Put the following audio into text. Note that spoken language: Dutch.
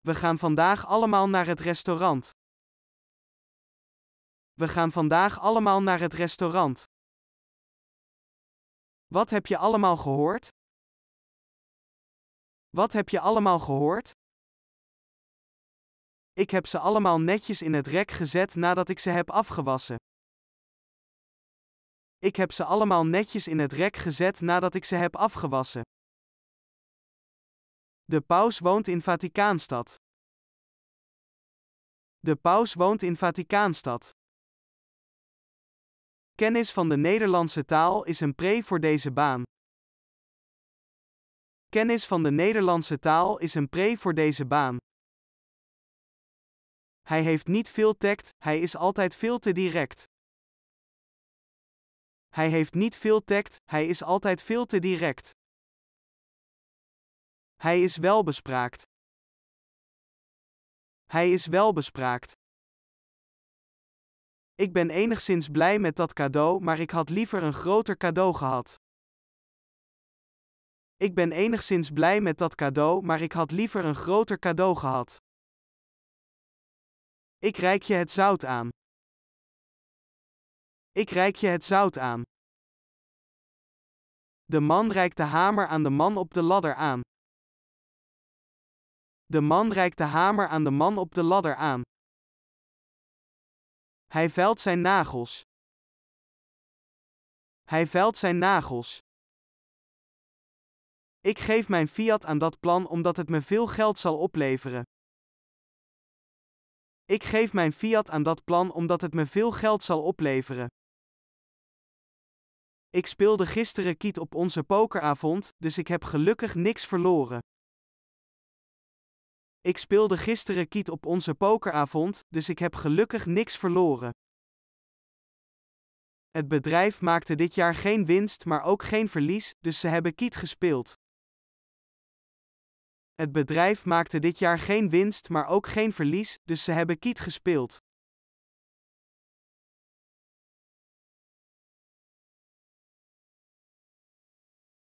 We gaan vandaag allemaal naar het restaurant. We gaan vandaag allemaal naar het restaurant. Wat heb je allemaal gehoord? Wat heb je allemaal gehoord? Ik heb ze allemaal netjes in het rek gezet nadat ik ze heb afgewassen. Ik heb ze allemaal netjes in het rek gezet nadat ik ze heb afgewassen. De paus woont in Vaticaanstad. De paus woont in Vaticaanstad. Kennis van de Nederlandse taal is een pre voor deze baan. Kennis van de Nederlandse taal is een pre voor deze baan. Hij heeft niet veel tact, hij is altijd veel te direct. Hij heeft niet veel tact, hij is altijd veel te direct. Hij is welbespraakt. Hij is welbespraakt. Ik ben enigszins blij met dat cadeau, maar ik had liever een groter cadeau gehad. Ik ben enigszins blij met dat cadeau, maar ik had liever een groter cadeau gehad. Ik reik je het zout aan. Ik reik je het zout aan. De man reikt de hamer aan de man op de ladder aan. De man reikt de hamer aan de man op de ladder aan. Hij velt zijn nagels. Hij velt zijn nagels. Ik geef mijn fiat aan dat plan omdat het me veel geld zal opleveren. Ik geef mijn fiat aan dat plan omdat het me veel geld zal opleveren. Ik speelde gisteren kiet op onze pokeravond, dus ik heb gelukkig niks verloren. Ik speelde gisteren kiet op onze pokeravond, dus ik heb gelukkig niks verloren. Het bedrijf maakte dit jaar geen winst, maar ook geen verlies, dus ze hebben kiet gespeeld. Het bedrijf maakte dit jaar geen winst, maar ook geen verlies, dus ze hebben kiet gespeeld.